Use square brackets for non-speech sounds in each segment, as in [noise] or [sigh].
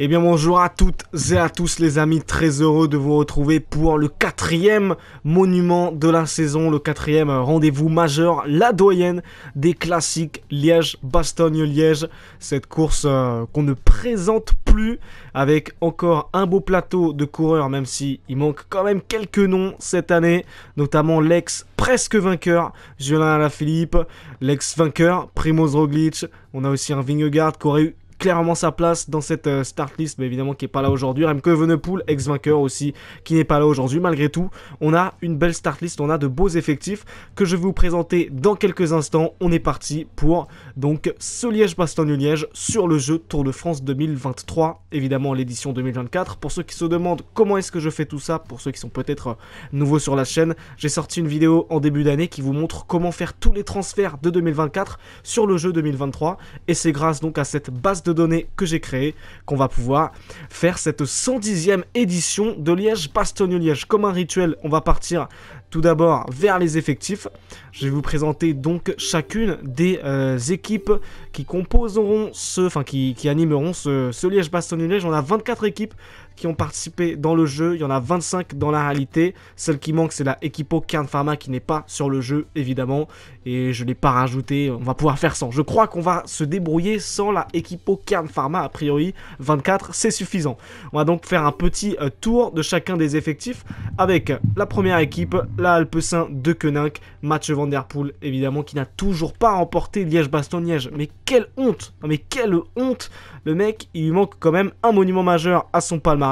Eh bien bonjour à toutes et à tous les amis, très heureux de vous retrouver pour le quatrième monument de la saison, le quatrième rendez-vous majeur, la doyenne des classiques Liège-Bastogne-Liège, cette course euh, qu'on ne présente plus avec encore un beau plateau de coureurs, même si il manque quand même quelques noms cette année, notamment l'ex presque vainqueur Julien Alaphilippe, l'ex vainqueur Primoz Roglic, on a aussi un Vingegaard qui aurait eu clairement sa place dans cette euh, start list, mais évidemment qui n'est pas là aujourd'hui. Remco Venepool ex-vainqueur aussi, qui n'est pas là aujourd'hui. Malgré tout, on a une belle start list, on a de beaux effectifs que je vais vous présenter dans quelques instants. On est parti pour donc ce Liège-Bastogne-Liège sur le jeu Tour de France 2023, évidemment l'édition 2024. Pour ceux qui se demandent comment est-ce que je fais tout ça, pour ceux qui sont peut-être euh, nouveaux sur la chaîne, j'ai sorti une vidéo en début d'année qui vous montre comment faire tous les transferts de 2024 sur le jeu 2023 et c'est grâce donc à cette base de données que j'ai créé qu'on va pouvoir faire cette 110e édition de Liège-Bastogne-Liège. Comme un rituel, on va partir tout d'abord vers les effectifs. Je vais vous présenter donc chacune des euh, équipes qui composeront ce, enfin qui, qui animeront ce, Liège-Bastogne-Liège. On a 24 équipes qui ont participé dans le jeu. Il y en a 25 dans la réalité. Celle qui manque, c'est la Equipo Kern Pharma qui n'est pas sur le jeu, évidemment. Et je ne l'ai pas rajouté. On va pouvoir faire sans. Je crois qu'on va se débrouiller sans la Equipo Kern Pharma. A priori, 24, c'est suffisant. On va donc faire un petit euh, tour de chacun des effectifs avec la première équipe, la de Koenig, Match Vanderpool évidemment, qui n'a toujours pas remporté Liège-Bastogne-Liège. Mais quelle honte Mais quelle honte Le mec, il lui manque quand même un monument majeur à son palmarès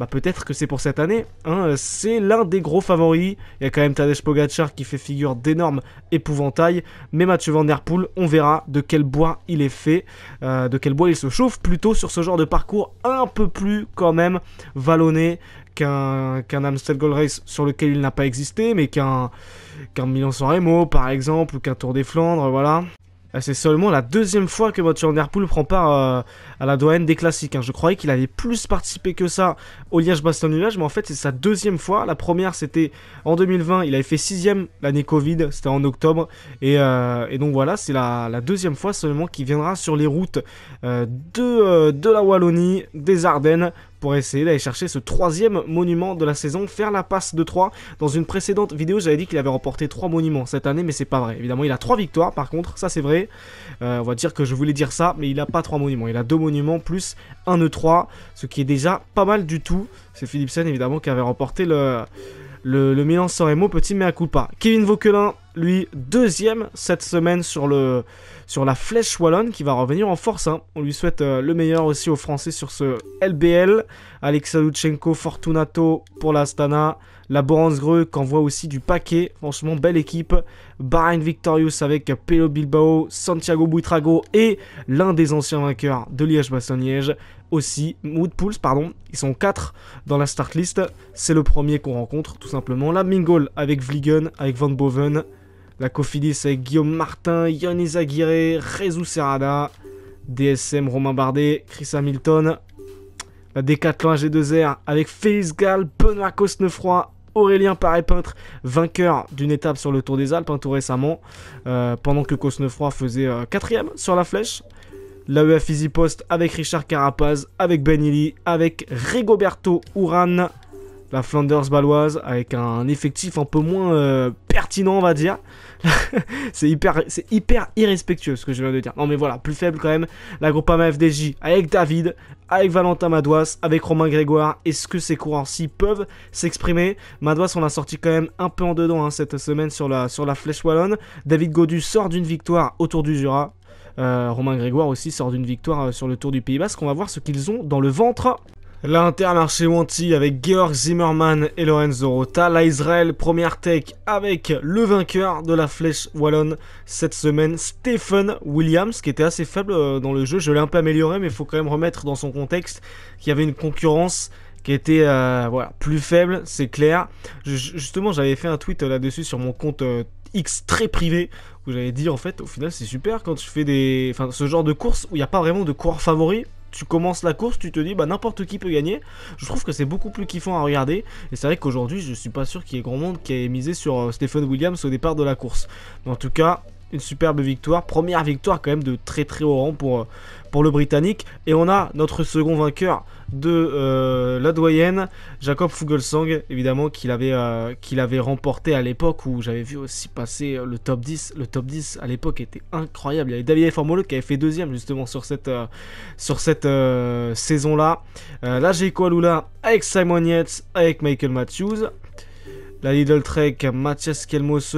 bah peut-être que c'est pour cette année. Hein, c'est l'un des gros favoris. Il y a quand même Tadej Pogacar qui fait figure d'énorme épouvantail. Mais Mathieu Van Der Poel, on verra de quel bois il est fait, euh, de quel bois il se chauffe plutôt sur ce genre de parcours un peu plus quand même vallonné qu'un qu'un Amstel Gold Race sur lequel il n'a pas existé, mais qu'un qu'un Milan-San Remo par exemple ou qu'un Tour des Flandres, voilà. Ah, c'est seulement la deuxième fois que Mathieu Poel prend part euh, à la douane des classiques. Hein. Je croyais qu'il avait plus participé que ça au Liège-Bastogne-Liège, mais en fait c'est sa deuxième fois. La première c'était en 2020, il avait fait sixième l'année Covid, c'était en octobre. Et, euh, donc voilà, c'est la, deuxième fois seulement qu'il viendra sur les routes euh, de, de la Wallonie, des Ardennes, pour essayer d'aller chercher ce troisième monument de la saison, faire la passe de 3. Dans une précédente vidéo, j'avais dit qu'il avait remporté 3 monuments cette année, mais c'est pas vrai. Évidemment, il a 3 victoires, par contre, ça c'est vrai. Euh, on va dire que je voulais dire ça, mais il a pas 3 monuments. Il a 2 monuments plus 1 E3, ce qui est déjà pas mal du tout. C'est Philipsen, évidemment, qui avait remporté le... Le, le Milan mais petit coup pas Kevin Vauquelin, lui deuxième cette semaine sur, le, sur la flèche wallonne qui va revenir en force. Hein. On lui souhaite euh, le meilleur aussi aux Français sur ce LBL. Alexa Lutsenko, Fortunato pour l'Astana. La Greux qu'envoie aussi du paquet. Franchement, belle équipe. Bahrain Victorious avec Pelo Bilbao, Santiago Buitrago et l'un des anciens vainqueurs de Liège-Bastogne-Liège aussi. Woodpulse, pardon. Ils sont quatre dans la start list. C'est le premier qu'on rencontre, tout simplement. La Mingol avec Vliegen, avec Van Boven, la Cofidis avec Guillaume Martin, Yannis Aguirre, Rezou Serrada, DSM Romain Bardet, Chris Hamilton. La Décathlon G2R avec Félix Gall, Benoît Cosnefroy, Aurélien Paré-Peintre, vainqueur d'une étape sur le Tour des Alpes un hein, tout récemment, euh, pendant que Cosnefroy faisait euh, quatrième sur la flèche. La e Easy Post avec Richard Carapaz, avec Benili, avec Rigoberto Uran, la Flanders baloise avec un effectif un peu moins euh, pertinent, on va dire. [laughs] c'est hyper, c'est hyper irrespectueux ce que je viens de dire. Non mais voilà, plus faible quand même. La Groupama FDJ avec David, avec Valentin Madouas, avec Romain Grégoire. Est-ce que ces coureurs-ci peuvent s'exprimer Madouas, on l'a sorti quand même un peu en dedans hein, cette semaine sur la, sur la flèche wallonne. David Godu sort d'une victoire autour du Jura. Euh, Romain Grégoire aussi sort d'une victoire euh, sur le Tour du Pays Basque. On va voir ce qu'ils ont dans le ventre. L'Intermarché Wanti avec Georg Zimmermann et Lorenzo Rota. La Israël première tech avec le vainqueur de la flèche wallonne cette semaine, Stephen Williams, qui était assez faible euh, dans le jeu. Je l'ai un peu amélioré, mais il faut quand même remettre dans son contexte qu'il y avait une concurrence qui était euh, voilà, plus faible, c'est clair. justement, j'avais fait un tweet euh, là-dessus sur mon compte X très privé où j'avais dit en fait, au final, c'est super quand tu fais des, enfin, ce genre de course où il n'y a pas vraiment de coureur favori tu commences la course, tu te dis bah n'importe qui peut gagner. Je trouve que c'est beaucoup plus kiffant à regarder. Et c'est vrai qu'aujourd'hui, je suis pas sûr qu'il y ait grand monde qui ait misé sur euh, Stephen Williams au départ de la course. Mais en tout cas, une superbe victoire. Première victoire quand même de très très haut rang pour, euh, pour le Britannique. Et on a notre second vainqueur de euh, la doyenne, Jacob Fugelsang, évidemment, qu'il avait, euh, avait remporté à l'époque où j'avais vu aussi passer le top 10. Le top 10 à l'époque était incroyable. Il y avait David Formolo qui avait fait deuxième justement sur cette, saison-là. là, j'ai Koalula avec Simon Yates, avec Michael Matthews. La Little Trek, Mathias Kelmose,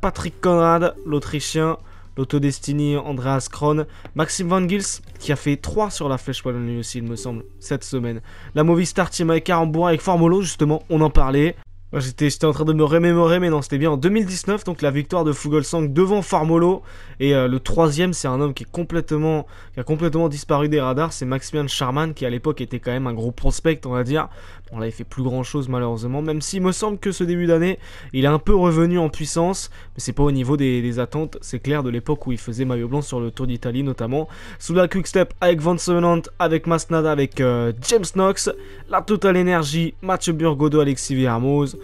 Patrick Conrad, l'Autrichien, l'Autodestiny Andreas Kron, Maxime Van Gils, qui a fait 3 sur la flèche wallonne aussi, il me semble, cette semaine. La Movistar Team avec bois avec Formolo, justement, on en parlait. J'étais en train de me remémorer, mais non, c'était bien en 2019, donc la victoire de Fuglsang devant Formolo. Et euh, le troisième, c'est un homme qui, est complètement, qui a complètement disparu des radars, c'est maximian Charman, qui à l'époque était quand même un gros prospect, on va dire. On n'avait fait plus grand chose malheureusement, même s'il me semble que ce début d'année, il est un peu revenu en puissance, mais c'est pas au niveau des, attentes, c'est clair, de l'époque où il faisait maillot blanc sur le Tour d'Italie notamment. Sous la Quick Step avec Van Sevenant, avec Masnada, avec euh, James Knox, la Total Energy, Mathieu Burgodo, Alexis Villarmoz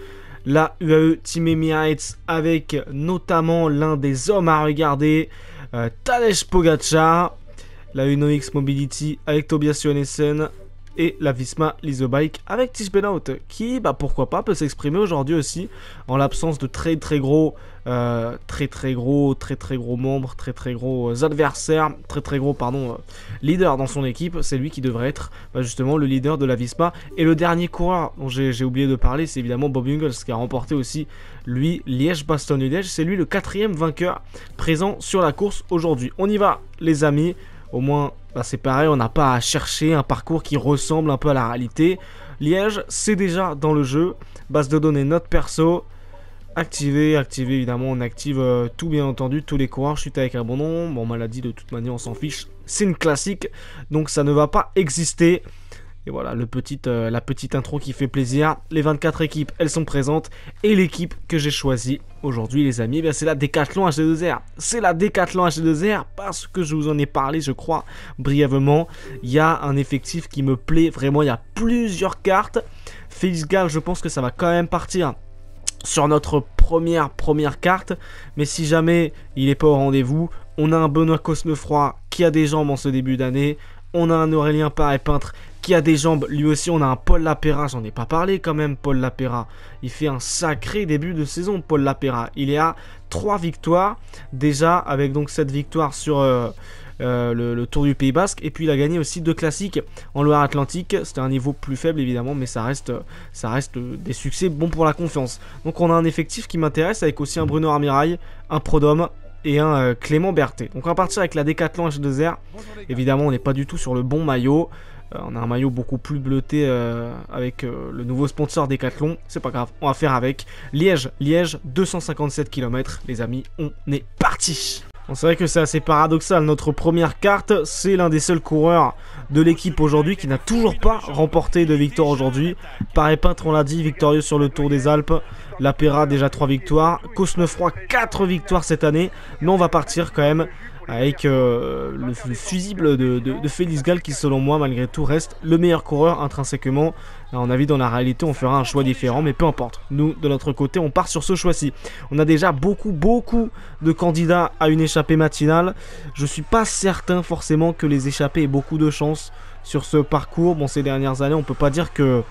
la UAE Team Emirates avec notamment l'un des hommes à regarder, euh, Tadej Pogacar, la UNOX Mobility avec Tobias Johannesen et la Visma Bike avec Tish Benout qui, bah pourquoi pas, peut s'exprimer aujourd'hui aussi en l'absence de très très gros, euh, très très gros, très très gros membres, très très gros euh, adversaires, très très gros, pardon, euh, leader dans son équipe. C'est lui qui devrait être bah, justement le leader de la Visma. Et le dernier coureur dont j'ai oublié de parler, c'est évidemment Bob Jungles qui a remporté aussi lui liège baston liège C'est lui le quatrième vainqueur présent sur la course aujourd'hui. On y va les amis, au moins bah, c'est pareil, on n'a pas à chercher un parcours qui ressemble un peu à la réalité. Liège, c'est déjà dans le jeu. Base de données, notre perso. Activé, activé, évidemment, on active euh, tout, bien entendu, tous les coureurs. Chute avec un bon nom. Bon, maladie, de toute manière, on s'en fiche. C'est une classique, donc ça ne va pas exister. Et voilà, le euh, la petite intro qui fait plaisir. Les 24 équipes, elles sont présentes. Et l'équipe que j'ai choisie aujourd'hui, les amis, ben, c'est la Decathlon h 2 r C'est la Decathlon h 2 r parce que je vous en ai parlé, je crois, brièvement. Il y a un effectif qui me plaît vraiment. Il y a plusieurs cartes. Félix Gall, je pense que ça va quand même partir sur notre première première carte. Mais si jamais il n'est pas au rendez-vous, on a un Benoît Cosmefroid qui a des jambes en ce début d'année. On a un Aurélien Paré peintre qui a des jambes. Lui aussi, on a un Paul Lapéra J'en ai pas parlé quand même, Paul Lapéra Il fait un sacré début de saison, Paul Lapéra, Il est à 3 victoires déjà, avec donc cette victoire sur euh, euh, le, Tour du Pays Basque. Et puis, il a gagné aussi deux classiques en Loire-Atlantique. C'était un niveau plus faible, évidemment, mais ça reste, ça reste des succès bons pour la confiance. Donc, on a un effectif qui m'intéresse, avec aussi un Bruno Armirail, un Prodome et un euh, Clément Berthet. Donc on va partir avec la Décathlon H2R. Évidemment, on n'est pas du tout sur le bon maillot. Euh, on a un maillot beaucoup plus bleuté euh, avec euh, le nouveau sponsor Decathlon. C'est pas grave, on va faire avec. Liège, Liège, 257 km, les amis, on est parti On c'est vrai que c'est assez paradoxal. Notre première carte, c'est l'un des seuls coureurs de l'équipe aujourd'hui qui n'a toujours pas remporté de victoire aujourd'hui. paris peintre, on l'a dit, victorieux sur le Tour des Alpes. la Lapera, déjà 3 victoires. Cosnefroy, 4 victoires cette année. Mais on va partir quand même avec euh, le, fusible de, Félix Gall qui selon moi malgré tout reste le meilleur coureur intrinsèquement. À mon avis dans la réalité on fera un choix différent mais peu importe. Nous de notre côté on part sur ce choix-ci. On a déjà beaucoup beaucoup de candidats à une échappée matinale. Je suis pas certain forcément que les échappées aient beaucoup de chance sur ce parcours. Bon ces dernières années on peut pas dire que...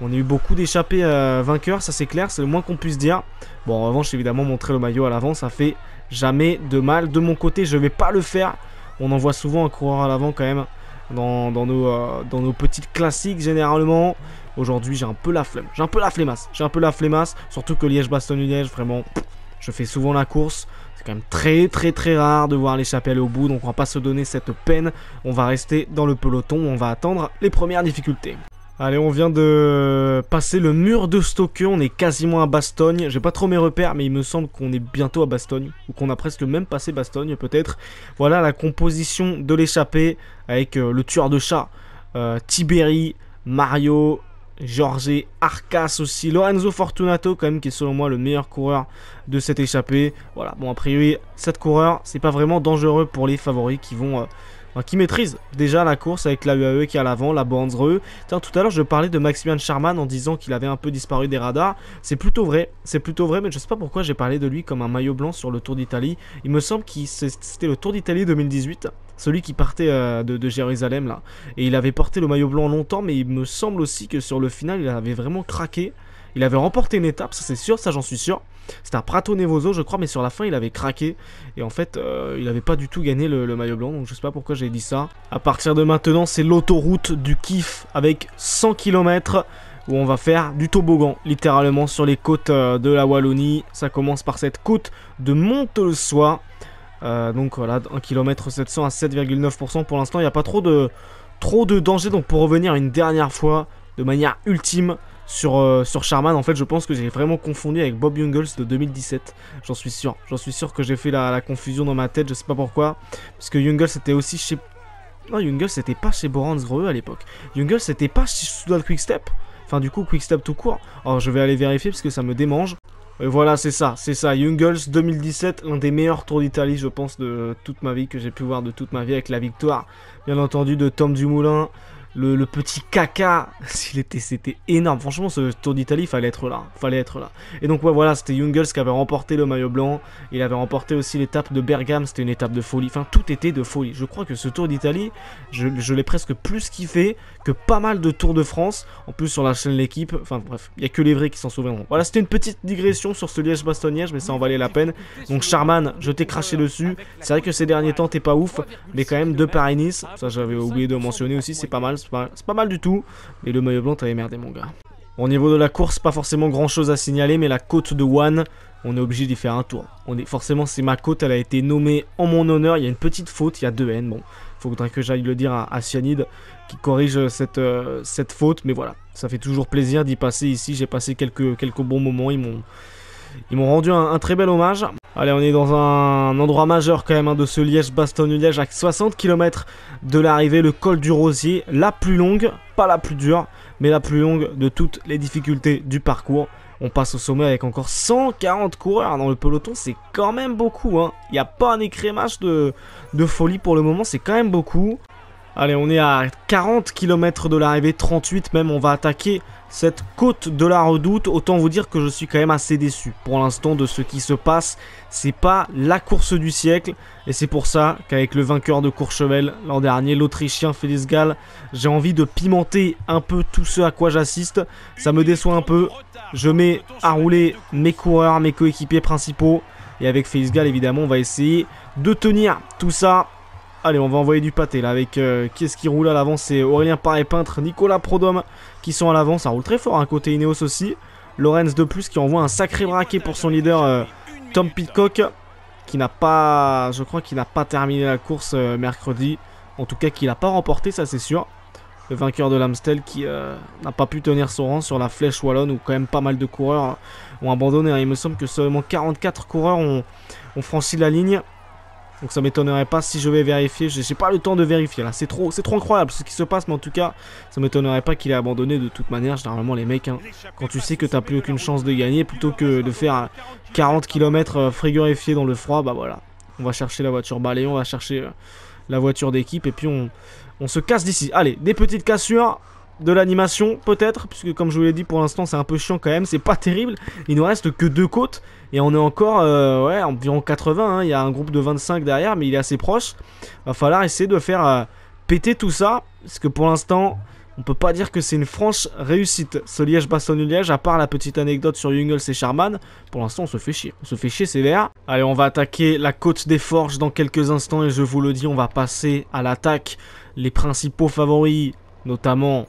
On a eu beaucoup d'échappées euh, vainqueurs, ça c'est clair, c'est le moins qu'on puisse dire. Bon, en revanche, évidemment, montrer le maillot à l'avant, ça fait jamais de mal. De mon côté, je vais pas le faire. On en voit souvent un coureur à l'avant quand même dans, dans nos, euh, dans nos petites classiques généralement. Aujourd'hui, j'ai un peu la flemme. J'ai un peu la flemmasse. J'ai un peu la flemmasse. Surtout que Liège-Bastogne-Liège, vraiment, je fais souvent la course. C'est quand même très très très rare de voir l'échapper aller au bout. Donc on va pas se donner cette peine. On va rester dans le peloton. On va attendre les premières difficultés. Allez, on vient de passer le mur de Stoke. on est quasiment à Bastogne. J'ai pas trop mes repères, mais il me semble qu'on est bientôt à Bastogne, ou qu'on a presque même passé Bastogne peut-être. Voilà la composition de l'échappée avec euh, le tueur de chat, euh, Tiberi, Mario, Jorge Arcas aussi, Lorenzo Fortunato quand même qui est selon moi le meilleur coureur de cette échappée. Voilà, bon a priori cette coureur, c'est pas vraiment dangereux pour les favoris qui vont... Euh, qui maîtrise déjà la course avec la UAE qui est à l'avant, la Banzreux. Tiens, tout à l'heure, je parlais de Maximian Charman en disant qu'il avait un peu disparu des radars. C'est plutôt vrai, c'est plutôt vrai, mais je sais pas pourquoi j'ai parlé de lui comme un maillot blanc sur le Tour d'Italie. Il me semble que c'était le Tour d'Italie 2018 celui qui partait euh, de, de, Jérusalem là. Et il avait porté le maillot blanc longtemps, mais il me semble aussi que sur le final, il avait vraiment craqué il avait remporté une étape, ça c'est sûr, ça j'en suis sûr. C'était un Prato Nevoso, je crois, mais sur la fin il avait craqué. Et en fait, euh, il n'avait pas du tout gagné le, maillot blanc, donc je sais pas pourquoi j'ai dit ça. À partir de maintenant, c'est l'autoroute du kiff avec 100 km où on va faire du toboggan, littéralement sur les côtes euh, de la Wallonie. Ça commence par cette côte de monte euh, donc voilà, 1 km 700 à 7,9%. Pour l'instant, il n'y a pas trop de, trop de danger. Donc pour revenir une dernière fois, de manière ultime, sur, euh, sur Charman, en fait, je pense que j'ai vraiment confondu avec Bob Jungles de 2017. J'en suis sûr. J'en suis sûr que j'ai fait la, confusion dans ma tête, je sais pas pourquoi. Parce que Jungles était aussi chez. Non, Jungles c'était pas chez Borans à l'époque. Jungles c'était pas chez Soudan Quickstep. Enfin, du coup, Quickstep tout court. Alors, je vais aller vérifier parce que ça me démange. Et voilà, c'est ça, c'est ça. Jungles 2017, l'un des meilleurs tours d'Italie, je pense, de toute ma vie, que j'ai pu voir de toute ma vie, avec la victoire, bien entendu, de Tom Dumoulin, le, petit caca, [laughs] s'il était, c'était énorme. Franchement, ce Tour d'Italie, fallait être là, fallait être là. Et donc ouais, voilà, c'était Jungles qui avait remporté le maillot blanc. Il avait remporté aussi l'étape de Bergame, c'était une étape de folie. Enfin, tout était de folie. Je crois que ce Tour d'Italie, je, je l'ai presque plus kiffé pas mal de Tours de France. En plus, sur la chaîne L'équipe, enfin bref, il n'y a que les vrais qui s'en souviendront. Voilà, c'était une petite digression sur ce Liège-Bastogne-Liège, mais ça en valait la peine. Donc, Charman, je t'ai craché dessus. C'est vrai que ces derniers temps, t'es pas ouf, mais quand même, de Paris-Nice, ça j'avais oublié de mentionner aussi, c'est pas mal, c'est pas, mal du tout. Et le maillot blanc, t'avais merdé, mon gars. Au niveau de la course, pas forcément grand chose à signaler, mais la côte de One, on est obligé d'y faire un tour. On est, forcément, c'est ma côte, elle a été nommée en mon honneur. Il y a une petite faute, il y a deux N. Bon, faudrait que j'aille le dire à, à qui corrige cette, euh, cette faute. Mais voilà, ça fait toujours plaisir d'y passer ici. J'ai passé quelques, quelques bons moments. Ils m'ont. Ils m'ont rendu un, très bel hommage. Allez, on est dans un endroit majeur quand même hein, de ce Liège-Bastogne-Liège à 60 km de l'arrivée, le col du Rosier, la plus longue, pas la plus dure, mais la plus longue de toutes les difficultés du parcours. On passe au sommet avec encore 140 coureurs dans le peloton, c'est quand même beaucoup. Hein. Il n'y a pas un écrémage de, de folie pour le moment, c'est quand même beaucoup. Allez, on est à 40 km de l'arrivée, 38 même, on va attaquer cette côte de la redoute. Autant vous dire que je suis quand même assez déçu pour l'instant de ce qui se passe. C'est pas la course du siècle. Et c'est pour ça qu'avec le vainqueur de Courchevel l'an dernier, l'Autrichien Félix Gall, j'ai envie de pimenter un peu tout ce à quoi j'assiste. Ça me déçoit un peu. Je mets à rouler mes coureurs, mes coéquipiers principaux. Et avec Félix Gall, évidemment, on va essayer de tenir tout ça Allez, on va envoyer du pâté là avec euh, qui est-ce qui roule à l'avant C'est Aurélien Paré-Peintre, Nicolas Prodhomme qui sont à l'avant. Ça roule très fort à hein, côté Ineos aussi. Lorenz de plus qui envoie un sacré braquet pour son leader euh, Tom Pitcock qui n'a pas, je crois qu'il n'a pas terminé la course euh, mercredi. En tout cas, qui l'a pas remporté, ça c'est sûr. Le vainqueur de l'Amstel qui n'a pas pu tenir son rang sur la flèche wallonne où quand même pas mal de coureurs ont abandonné. Hein. Il me semble que seulement 44 coureurs ont franchi la ligne. Donc ça m'étonnerait pas si je vais vérifier. J'ai pas le temps de vérifier là. C'est trop, c'est trop incroyable ce qui se passe, mais en tout cas, ça m'étonnerait pas qu'il ait abandonné de toute manière. Généralement les mecs, hein, quand tu sais que tu t'as plus aucune chance de gagner, plutôt que de faire 40 km euh, frigorifié dans le froid, bah voilà. On va chercher la voiture balai, on va chercher euh, la voiture d'équipe et puis on, on se casse d'ici. Allez, des petites cassures de l'animation peut-être, puisque comme je vous l'ai dit pour l'instant c'est un peu chiant quand même, c'est pas terrible, il nous reste que deux côtes, et on est encore euh, ouais, environ 80, hein. il y a un groupe de 25 derrière, mais il est assez proche, va falloir essayer de faire euh, péter tout ça, parce que pour l'instant on peut pas dire que c'est une franche réussite, ce Liège-Bastogne-Liège, à part la petite anecdote sur Jungles et Charman, pour l'instant on se fait chier, on se fait chier sévère. Allez on va attaquer la côte des forges dans quelques instants, et je vous le dis, on va passer à l'attaque, les principaux favoris, notamment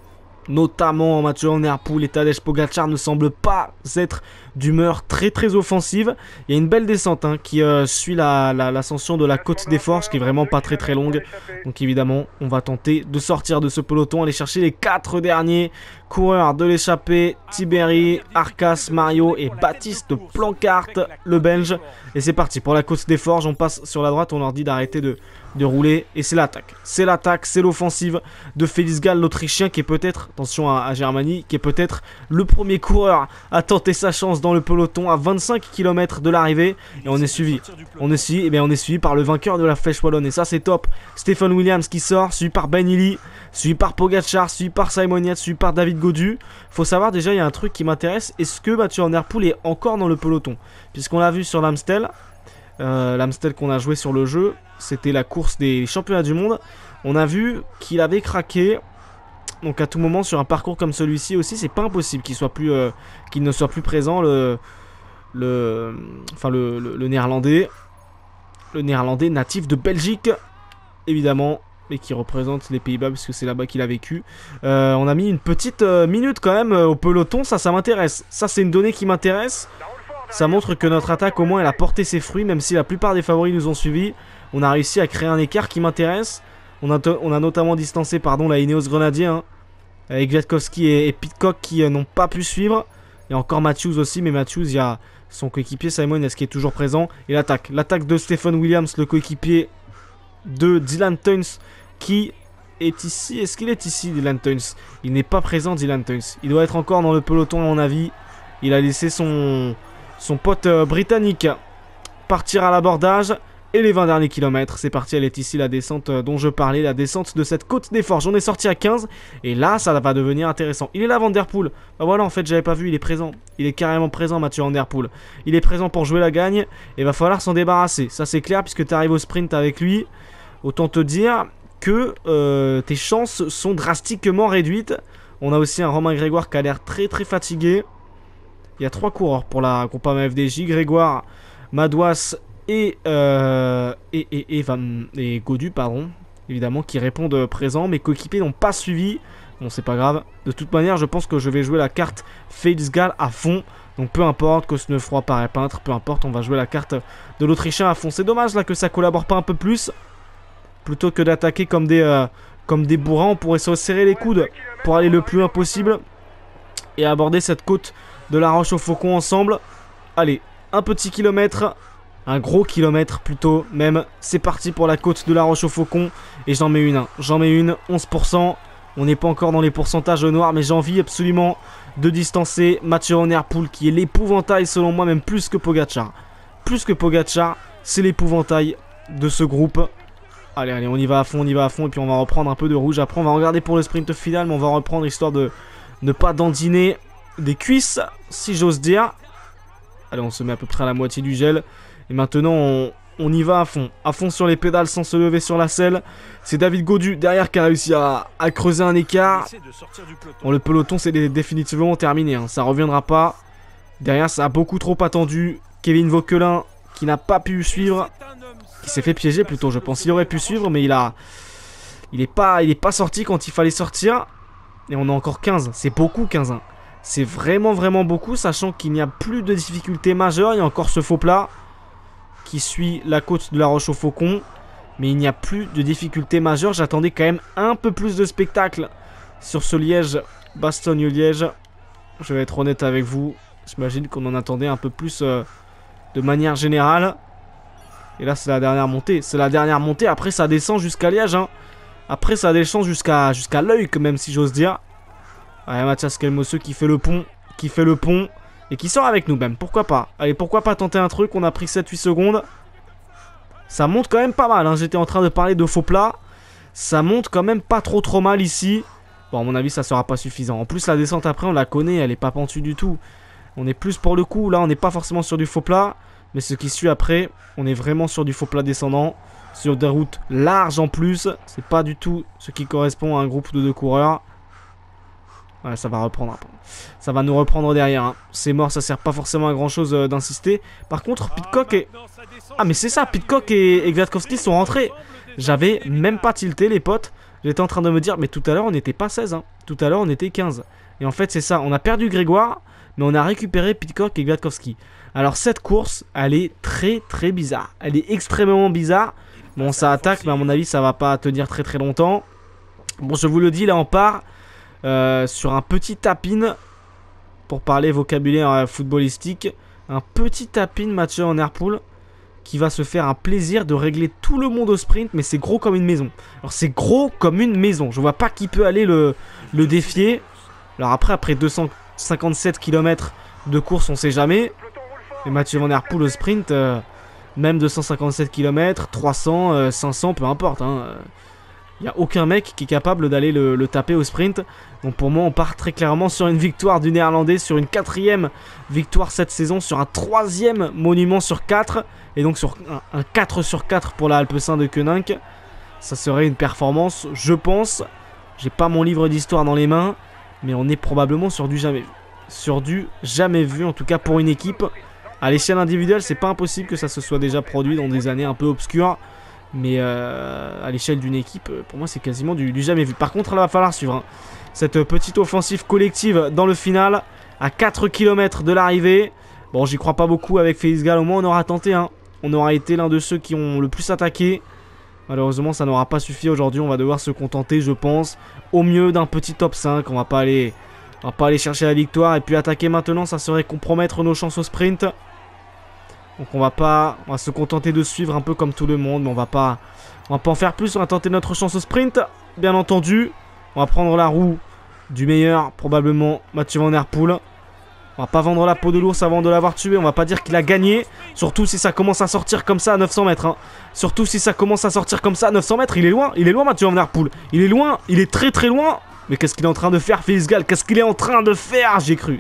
notamment en Mathieu pool. et Tadej Pogacar ne semble pas être d'humeur très très offensive. Il y a une belle descente hein, qui euh, suit l'ascension de la côte des Forges qui est vraiment pas très très longue. Donc évidemment, on va tenter de sortir de ce peloton, aller chercher les quatre derniers coureurs de l'échappée, Tiberi, Arcas, Mario et Baptiste Plancarte, le Belge. Et c'est parti pour la côte des forges, on passe sur la droite, on leur dit d'arrêter de de rouler. Et c'est l'attaque. C'est l'attaque, c'est l'offensive de Félix Gall, l'Autrichien, qui est peut-être, attention à, à, Germanie, qui est peut-être le premier coureur à tenter sa chance dans le peloton à 25 km de l'arrivée. Et on est suivi. On est suivi, et eh on est suivi par le vainqueur de la flèche wallonne. Et ça, c'est top. Stephen Williams qui sort, suivi par Ben suivi par Pogachar, suivi par Simon suivi par David Godu. Faut savoir déjà, il y a un truc qui m'intéresse. Est-ce que Mathieu Van Der Poel est encore dans le peloton Puisqu'on l'a vu sur l'Amstel, euh, l'Amstel qu'on a joué sur le jeu, c'était la course des championnats du monde. On a vu qu'il avait craqué. Donc à tout moment sur un parcours comme celui-ci aussi, c'est pas impossible qu'il soit plus, euh, ne soit plus présent le, enfin le, néerlandais, le néerlandais natif de Belgique, évidemment mais qui représente les Pays-Bas puisque c'est là-bas qu'il a vécu. Euh, on a mis une petite minute quand même au peloton, ça ça m'intéresse. Ça c'est une donnée qui m'intéresse. Ça montre que notre attaque au moins elle a porté ses fruits, même si la plupart des favoris nous ont suivis. On a réussi à créer un écart qui m'intéresse. On a, notamment distancé pardon, la Ineos Grenadier, hein. avec Viatkowski et, Pitcock qui euh, n'ont pas pu suivre. Et encore Matthews aussi, mais Matthews, il y a son coéquipier Simon est qui est toujours présent. Et l'attaque, l'attaque de Stephen Williams, le coéquipier de Dylan Tuns, qui est ici. Est-ce qu'il est ici, Dylan Tuns Il n'est pas présent, Dylan Tuns. Il doit être encore dans le peloton, à mon avis. Il a laissé son, son pote euh, britannique partira à l'abordage. Et les 20 derniers kilomètres, c'est parti, elle est ici la descente euh, dont je parlais, la descente de cette côte des forges. On est sorti à 15, et là, ça va devenir intéressant. Il est là, Van Bah voilà, en fait, j'avais pas vu, il est présent. Il est carrément présent, Mathieu Van Der Il est présent pour jouer la gagne, et va falloir s'en débarrasser. Ça, c'est clair, puisque t'arrives au sprint avec lui. Autant te dire que euh, tes chances sont drastiquement réduites. On a aussi un Romain Grégoire qui a l'air très très fatigué. Il y a trois coureurs pour la Groupama FDJ. Grégoire, Madouas et, euh, et, et, Godu, pardon, évidemment, qui répondent présent. Mes coéquipiers n'ont pas suivi. Bon, c'est pas grave. De toute manière, je pense que je vais jouer la carte Félix à fond. Donc peu importe que ce ne froid paraît peintre, peu importe, on va jouer la carte de l'Autrichien à fond. C'est dommage là que ça collabore pas un peu plus. Plutôt que d'attaquer comme des euh, comme des bourrins, on pourrait se serrer les coudes pour aller le plus loin possible et aborder cette côte de la Roche au Faucon ensemble. Allez, un petit kilomètre, un gros kilomètre plutôt même. C'est parti pour la côte de la Roche au Faucon. Et j'en mets une, hein. j'en mets une, 11%. On n'est pas encore dans les pourcentages noirs, mais j'ai envie absolument de distancer Mathieu Airpool qui est l'épouvantail selon moi, même plus que Pogacar... Plus que Pogacar... c'est l'épouvantail de ce groupe. Allez, allez, on y va à fond, on y va à fond, et puis on va reprendre un peu de rouge. Après, on va regarder pour le sprint final, mais on va reprendre histoire de ne pas dandiner des cuisses si j'ose dire. Allez, on se met à peu près à la moitié du gel. Et maintenant, on, y va à fond. À fond sur les pédales sans se lever sur la selle. C'est David Godu derrière qui a réussi à, creuser un écart. Bon, le peloton, c'est définitivement terminé. Hein. Ça reviendra pas. Derrière, ça a beaucoup trop attendu. Kevin Vauquelin qui n'a pas pu suivre. Qui s'est fait piéger plutôt, je pense. Il aurait pu suivre, mais il a. Il n'est pas, est pas sorti quand il fallait sortir. Et on a encore 15. C'est beaucoup 15. ans hein. C'est vraiment vraiment beaucoup, sachant qu'il n'y a plus de difficultés majeures. Il y a encore ce faux plat qui suit la côte de la Roche au Faucon. Mais il n'y a plus de difficultés majeures. J'attendais quand même un peu plus de spectacle sur ce Liège, Bastogne-Liège. Je vais être honnête avec vous. J'imagine qu'on en attendait un peu plus euh, de manière générale. Et là, c'est la dernière montée. C'est la dernière montée. Après, ça descend jusqu'à Liège. Hein. Après, ça descend jusqu'à jusqu'à l'œil, même si j'ose dire. Allez, Mathias Kelmosse qui fait le pont, qui fait le pont et qui sort avec nous même. Pourquoi pas Allez, pourquoi pas tenter un truc On a pris 7-8 secondes. Ça monte quand même pas mal. Hein. J'étais en train de parler de faux plat. Ça monte quand même pas trop trop mal ici. Bon, à mon avis, ça sera pas suffisant. En plus, la descente après, on la connaît. Elle est pas pentue du tout. On est plus pour le coup. Là, on n'est pas forcément sur du faux plat. Mais ce qui suit après, on est vraiment sur du faux plat descendant. Sur des routes larges en plus. C'est pas du tout ce qui correspond à un groupe de deux coureurs. Ouais, ça va reprendre. Ça va nous reprendre derrière. Hein. C'est mort, ça sert pas forcément à grand chose euh, d'insister. Par contre, ah, Pitcock et... Ah, mais c'est ça, Pitcock et, et sont rentrés. J'avais même pas tilté, les potes. J'étais en train de me dire, mais tout à l'heure, on n'était pas 16. Hein. Tout à l'heure, on était 15. Et en fait, c'est ça. On a perdu Grégoire, mais on a récupéré Pitcock et Gladkowski. Alors, cette course, elle est très, très bizarre. Elle est extrêmement bizarre. Bon, ça attaque, mais à mon avis, ça va pas tenir très, très longtemps. Bon, je vous le dis, là, on part... Euh, sur un petit tapin, pour parler vocabulaire euh, footballistique, un petit tapin Mathieu en airpool qui va se faire un plaisir de régler tout le monde au sprint, mais c'est gros comme une maison. Alors c'est gros comme une maison, je vois pas qui peut aller le, le défier. Alors après, après 257 km de course, on sait jamais. Et Mathieu Van Der au sprint, euh, même 257 km, 300, 500, peu importe. Hein, il n'y a aucun mec qui est capable d'aller le, taper au sprint. Donc pour moi, on part très clairement sur une victoire du Néerlandais, sur une quatrième victoire cette saison, sur un troisième monument sur quatre, Et donc sur un, 4 sur 4 pour la Alpe-Saint de Koenig. Ça serait une performance, je pense. J'ai pas mon livre d'histoire dans les mains, mais on est probablement sur du jamais vu. Sur du jamais vu, en tout cas pour une équipe. À l'échelle individuelle, c'est pas impossible que ça se soit déjà produit dans des années un peu obscures. Mais euh, à l'échelle d'une équipe, euh, pour moi, c'est quasiment du, jamais vu. Par contre, il va falloir suivre hein, cette euh, petite offensive collective dans le final, à 4 km de l'arrivée. Bon, j'y crois pas beaucoup avec Félix Gall. Au moins, on aura tenté. Hein. On aura été l'un de ceux qui ont le plus attaqué. Malheureusement, ça n'aura pas suffi aujourd'hui. On va devoir se contenter, je pense, au mieux d'un petit top 5. On va pas aller, on va pas aller chercher la victoire. Et puis attaquer maintenant, ça serait compromettre nos chances au sprint. Donc on va pas, on va se contenter de suivre un peu comme tout le monde, mais on va pas, on va pas en faire plus. On va tenter notre chance au sprint, bien entendu. On va prendre la roue du meilleur, probablement Mathieu Van Der Poel. On va pas vendre la peau de l'ours avant de l'avoir tué. On va pas dire qu'il a gagné. Surtout si ça commence à sortir comme ça à 900 mètres. Hein. Surtout si ça commence à sortir comme ça à 900 mètres. Il est loin, il est loin Mathieu Van Der Poel. Il est loin, il est très très loin. Mais qu'est-ce qu'il est en train de faire, Félix Gall Qu'est-ce qu'il est en train de faire J'ai cru.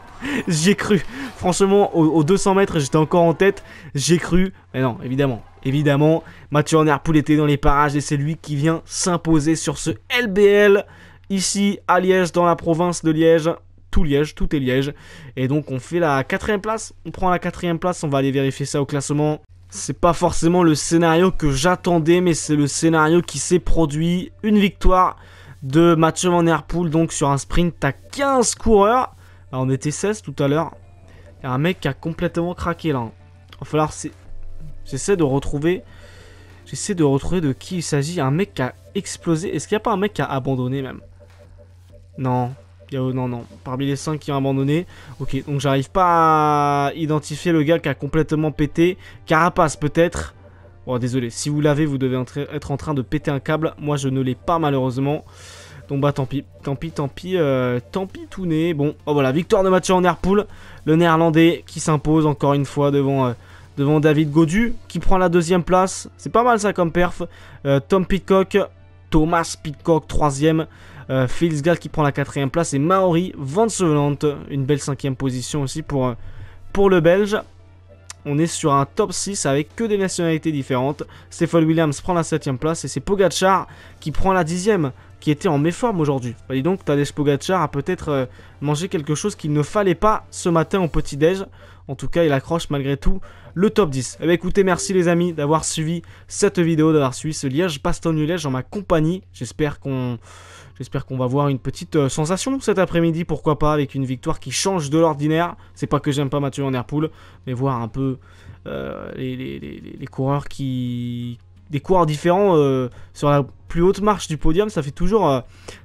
[laughs] J'ai cru. Franchement, aux, 200 mètres, j'étais encore en tête. J'ai cru. Mais non, évidemment. Évidemment, Mathieu Nerpoul était dans les parages et c'est lui qui vient s'imposer sur ce LBL. Ici, à Liège, dans la province de Liège. Tout Liège, tout est Liège. Et donc, on fait la quatrième place. On prend la quatrième place. On va aller vérifier ça au classement. C'est pas forcément le scénario que j'attendais, mais c'est le scénario qui s'est produit. Une victoire de matchs en airpool, donc sur un sprint, à 15 coureurs. Bah, on était 16 tout à l'heure. Il y a un mec qui a complètement craqué là. Il va falloir. J'essaie de retrouver. J'essaie de retrouver de qui il s'agit. Un mec qui a explosé. Est-ce qu'il n'y a pas un mec qui a abandonné même Non. Il y a... Non, non. Parmi les 5 qui ont abandonné. Ok, donc j'arrive pas à identifier le gars qui a complètement pété. Carapace peut-être. Bon, désolé, si vous l'avez, vous devez être en train de péter un câble. Moi, je ne l'ai pas, malheureusement. Donc, bah, tant pis, tant pis, tant pis, euh, tant pis, tout n'est. Bon, oh, voilà, victoire de match en Airpool. Le néerlandais qui s'impose encore une fois devant, euh, devant David Godu, qui prend la deuxième place. C'est pas mal ça comme perf. Euh, Tom Pitcock, Thomas Pitcock, troisième. Euh, Gall qui prend la quatrième place et Maori Van une belle cinquième position aussi pour, pour le Belge on est sur un top 6 avec que des nationalités différentes. Stephen Williams prend la 7ème place et c'est Pogachar qui prend la 10 qui était en méforme aujourd'hui. Bah, dis donc, Tadej Pogachar a peut-être euh, mangé quelque chose qu'il ne fallait pas ce matin au petit-déj. En tout cas, il accroche malgré tout le top 10. Eh ben, écoutez, merci les amis d'avoir suivi cette vidéo, d'avoir suivi ce Liège-Bastogne-Liège en ma compagnie. J'espère qu'on... J'espère qu'on va voir une petite euh, sensation cet après-midi, pourquoi pas, avec une victoire qui change de l'ordinaire. C'est pas que j'aime pas Mathieu en Airpool. mais voir un peu euh, les, coureurs qui... Des coureurs différents euh, sur la plus haute marche du podium, ça fait toujours,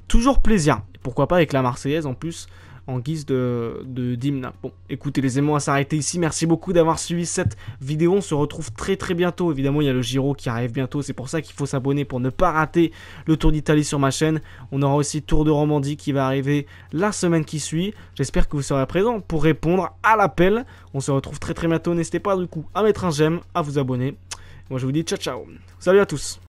toujours plaisir. pourquoi pas avec la Marseillaise en plus en guise de, d'hymne. Bon, écoutez les aimants, à s'arrêter ici. Merci beaucoup d'avoir suivi cette vidéo. On se retrouve très très bientôt. Évidemment, il y a le Giro qui arrive bientôt. C'est pour ça qu'il faut s'abonner pour ne pas rater le Tour d'Italie sur ma chaîne. On aura aussi Tour de Romandie qui va arriver la semaine qui suit. J'espère que vous serez présents pour répondre à l'appel. On se retrouve très très bientôt. N'hésitez pas du coup à mettre un j'aime, à vous abonner. Moi je vous dis ciao ciao. Salut à tous.